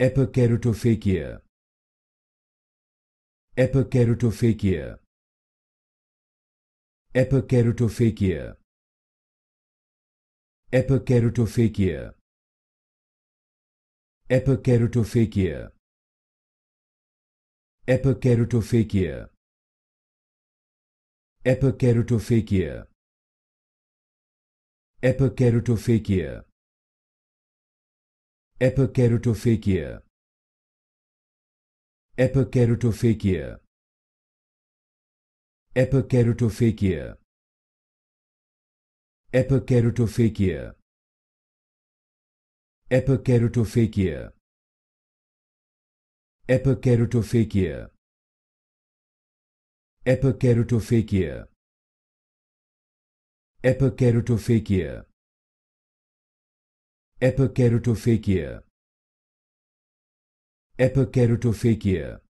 Epiceratophagia Epiceratophagia Epiceratophagia Epiceratophagia Epiceratophagia Epiceratophagia Epiceratophagia Epiceratophagia Epikeratofakia Epikeratofakia Epikeratofakia Epikeratofakia Epikeratofakia Epikeratofakia Epikeratofakia Epikeratofakia Epikeratofacia. Epikeratofacia.